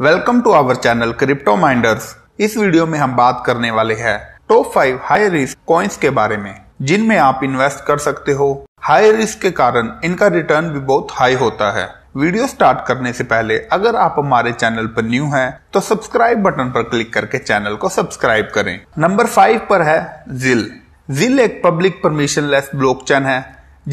welcome to our channel crypto minders इस video में हम बात करने वाले हैं top five high risk coins के बारे में जिनमें आप इन्वेस्ट कर सकते हो हाई रिस्क के कारण इनका रिटर्न भी बहुत हाई होता है वीडियो स्टार्ट करने से पहले अगर आप हमारे चैनल पर न्यू हैं तो सब्सक्राइब बटन पर क्लिक करके चैनल को सब्सक्राइब करें नंबर फाइव पर है जिल जिल एक पब्लिक परमिशन लेस ब्लॉकचेन है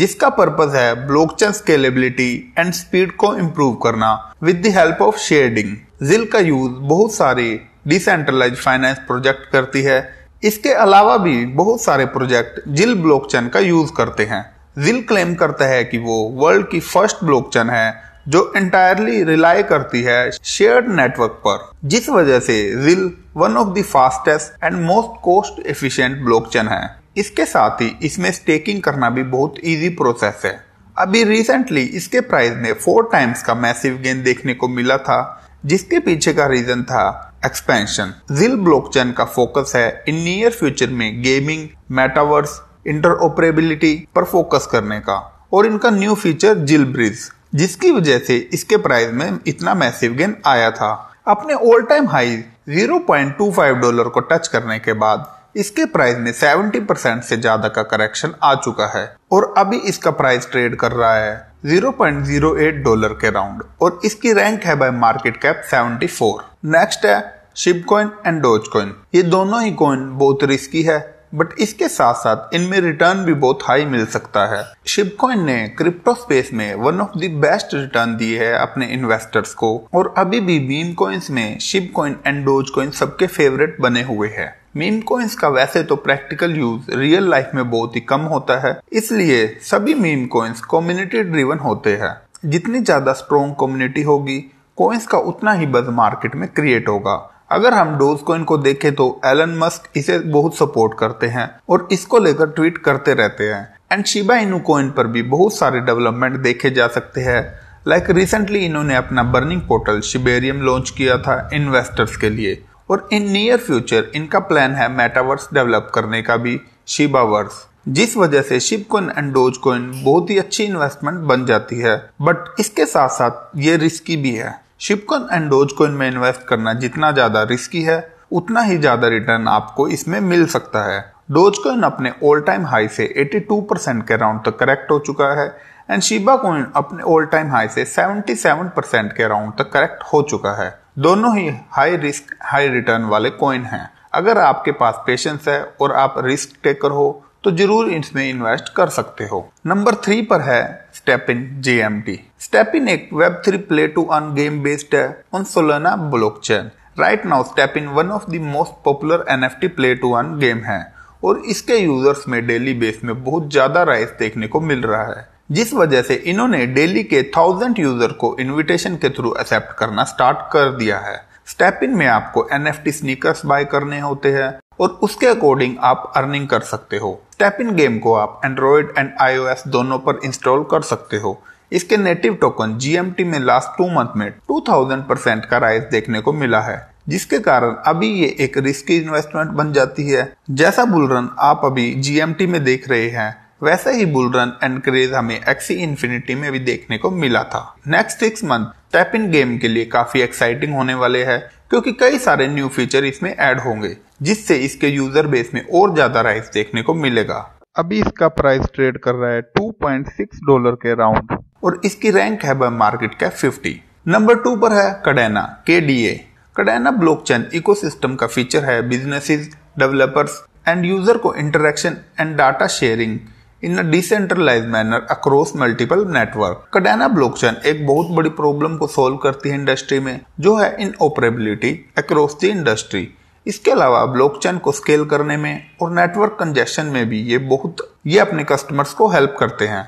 जिसका पर्पज है ब्लॉकचेन स्केलेबिलिटी एंड स्पीड को इम्प्रूव करना with the help of sharing Zil का यूज बहुत सारे डिसेंट्रलाइज फाइनेंस प्रोजेक्ट करती है इसके अलावा भी बहुत सारे प्रोजेक्ट जिल ब्लॉकचेन का यूज करते हैं जिल क्लेम करता है कि वो वर्ल्ड की फर्स्ट ब्लॉकचेन है जो इंटायरली रिलाई करती है शेयर्ड नेटवर्क पर जिस वजह से Zil one of the fastest and most cost efficient blockchain है इसके साथ ही इसमें स्टेकिंग करना भी बहुत इजी प्रोसेस है अभी रिसेंटली इसके प्राइस में फोर टाइम्स का मैसिव गेन देखने को मिला था जिसके पीछे का रीजन था एक्सपेंशन जिल ब्लॉकचेन का फोकस है इन नियर फ्यूचर में गेमिंग मेटावर्स इंटरऑपरेबिलिटी पर फोकस करने का और इनका न्यू फीचर जिल ब्रिज जिसकी वजह से इसके प्राइस में इतना मैसिव गेन आया था अपने ऑल टाइम हाई 0.25 डॉलर को टच करने के बाद इसके प्राइस में 70 परसेंट से ज्यादा का करेक्शन आ चुका है और अभी इसका प्राइस ट्रेड कर रहा है 0.08 डॉलर के राउंड और इसकी रैंक है बाय मार्केट कैप 74 नेक्स्ट है Shib coin and Doge coin ये दोनों ही कॉइन बहुत रिस्की है बट इसके साथ साथ इनमें रिटर्न भी बहुत हाई मिल सकता है शिपकॉइन ने क्रिप्टो स्पेस में one of the best return दिए है अपने इन्वेस्टर्स को और अभी भी बीम कॉइन्स में शिपकॉइन एंड डोज कॉइन सबके फेवरेट बने हुए हैं मीम कोइंस का वैसे तो प्रैक्टिकल यूज रियल लाइफ में बहुत ही कम होता है इसलिए सभी मीम कोइंस कम्युनिटी ड्रिवन होते हैं जितनी ज़्यादा स्ट्रोंग कम्युनिटी होगी कोइंस का उतना ही बज मार्केट में क्रिएट होगा अगर हम डोज कोइन को देखें तो एलन मस्क इसे बहुत सपोर्ट करते हैं और इसको लेकर ट्वीट करते रहते हैं एंड शिबा इनू कोइन पर भी बहुत सारे डेवलपमेंट देखे जा सकते हैं लाइक रिसेंटली इन्होंने अपना बर्निंग पोर्टल शिबेरियम लॉन्च किया था इन्वेस्टर्स के लिए और इन नियर फ्यूचर इनका प्लान है मेटावर्स डेवलप करने का भी शिबावर्स जिस वजह से शिप एंड डोज कोइन बहुत ही अच्छी इन्वेस्टमेंट बन जाती है बट इसके साथ साथ ये रिस्की भी है शिपकॉइन एंड डोज कोइन में इन्वेस्ट करना जितना ज्यादा रिस्की है उतना ही ज्यादा रिटर्न आपको इसमें मिल सकता है डोज कोइन अपने ऑल टाइम हाई से 82 परसेंट के अराउंड तक करेक्ट हो चुका है एंड शिबा कोइन अपने ऑल टाइम हाई से 77 परसेंट के अराउंड तक करेक्ट हो चुका है दोनों ही हाई रिस्क हाई रिटर्न वाले कॉइन हैं अगर आपके पास पेशेंस है और आप रिस्क टेकर हो तो जरूर इसमें इन्वेस्ट कर सकते हो नंबर थ्री पर है स्टेपिन टी स्टेपिन एक web three play to earn game based है on Solana blockchain right now StepN one of the most popular टी प्ले टू अन गेम है और इसके यूजर्स में डेली बेस में बहुत ज्यादा राइस देखने को मिल रहा है जिस वजह से इन्होंने डेली के थाउजेंड यूजर को इनविटेशन के थ्रू एक्सेप्ट करना स्टार्ट कर दिया है स्टेप इन में आपको N F T sneakers buy करने होते हैं और उसके अकॉर्डिंग आप अर्निंग कर सकते हो स्टेप इन गेम को आप एंड्रॉयड एंड एस दोनों पर इंस्टॉल कर सकते हो इसके नेटिव टोकन जीएमटी में लास्ट टू मंथ में टू थाउजेंड परसेंट का राइज देखने को मिला है जिसके कारण अभी ये एक रिस्की इन्वेस्टमेंट बन जाती है जैसा बुलरन आप अभी जीएमटी में देख रहे हैं वैसा ही बुल रन एंड क्रेज हमें एक्सी इन्फिनिटी e में भी देखने को मिला था next six month StepN game के लिए काफी एक्साइटिंग होने वाले है क्योंकि कई सारे न्यू फीचर इसमें ऐड होंगे जिससे इसके यूजर बेस में और ज्यादा राइस देखने को मिलेगा अभी इसका प्राइस ट्रेड कर रहा है 2.6 डॉलर के राउंड और इसकी रैंक है by market cap 50 number two पर है कडेना के D A Kadena block ecosystem का फीचर है बिजनेसिस डेवलपर्स एंड यूजर को interaction and data sharing in a decentralize manner across multiple network Kadena blockchain एक बहुत बड़ी प्रॉब्लम को सॉल्व करती है इंडस्ट्री में जो है interoperability across the industry इसके अलावा ब्लॉकचेन को स्केल करने में और नेटवर्क कंजेशन में भी ये बहुत ये अपने कस्टमर्स को हेल्प करते हैं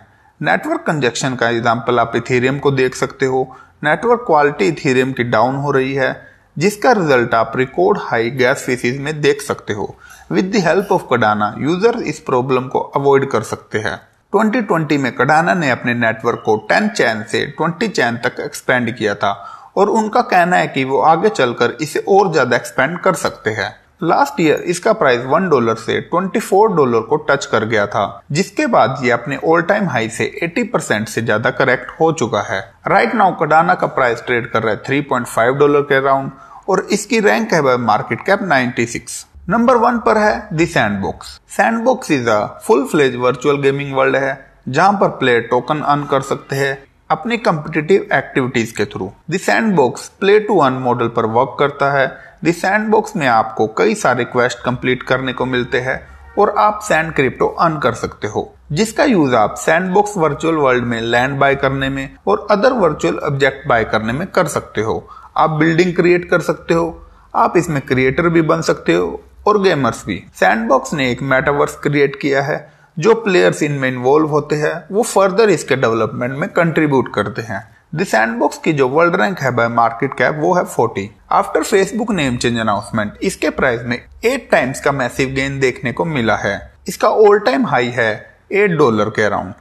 नेटवर्क कंजेक्शन का एग्जाम्पल आप इथेरियम को देख सकते हो नेटवर्क क्वालिटी इथेरियम की डाउन हो रही है जिसका रिजल्ट आप रिकॉर्ड हाई गैस फीसिस में देख सकते हो with the help of Kadena user इस प्रॉब्लम को अवॉइड कर सकते हैं 2020 में कडाना ने अपने नेटवर्क को 10 चैन से 20 चैन तक एक्सपेंड किया था और उनका कहना है कि वो आगे चलकर इसे और ज़्यादा एक्सपेंड कर सकते हैं लास्ट ईयर इसका प्राइस वन डॉलर से ट्वेंटी फोर डॉलर को टच कर गया था जिसके बाद ये अपने ऑल टाइम हाई से एटी परसेंट से ज्यादा करेक्ट हो चुका है राइट नाउ कडाना का प्राइस ट्रेड कर रहा है फाइव डॉलर के अराउंड और इसकी रैंक है market cap six number one पर है the Sandbox Sandbox is a full fledged virtual gaming world है जहां पर प्लेयर टोकन अर्न कर सकते हैं अपनी कम्पिटिटिव एक्टिविटीज के through the Sandbox play to earn model पर वर्क करता है सैंडबॉक्स में आपको कई सारे क्वेस्ट कंप्लीट करने को मिलते हैं और आप सैंड क्रिप्टो अर्न कर सकते हो जिसका यूज आप सैंडबॉक्स वर्चुअल वर्ल्ड में लैंड बाय करने में और अदर वर्चुअल ऑब्जेक्ट बाय करने में कर सकते हो आप बिल्डिंग क्रिएट कर सकते हो आप इसमें क्रिएटर भी बन सकते हो और गेमर्स भी सैंडबॉक्स ने एक मेटावर्स क्रिएट किया है जो प्लेयर्स इनमें इन्वॉल्व होते हैं वो फर्दर इसके डेवलपमेंट में कंट्रीब्यूट करते हैं द सैंडबॉक्स की जो वर्ल्ड रैंक है बाय मार्केट कैप वो है forty after Facebook name change announcement इसके प्राइस में एट टाइम्स का मैसिव गेन देखने को मिला है इसका ऑल टाइम हाई है एट डॉलर के अराउंड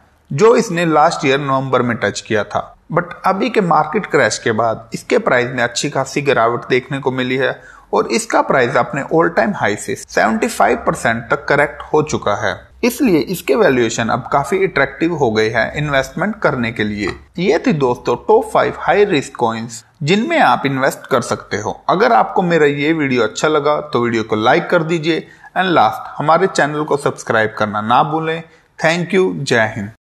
जो इसने लास्ट ईयर नवंबर में टच किया था बट अभी के मार्केट क्रैश के बाद इसके प्राइस में अच्छी खासी गिरावट देखने को मिली है और इसका प्राइस अपने ऑल टाइम हाई से 75 परसेंट तक करेक्ट हो चुका है इसलिए इसके वैल्यूएशन अब काफी अट्रैक्टिव हो गए हैं इन्वेस्टमेंट करने के लिए ये थी दोस्तों top five high risk coins जिनमें आप इन्वेस्ट कर सकते हो अगर आपको मेरा ये वीडियो अच्छा लगा तो वीडियो को लाइक कर दीजिए एंड लास्ट हमारे चैनल को सब्सक्राइब करना ना भूलें थैंक यू जय हिंद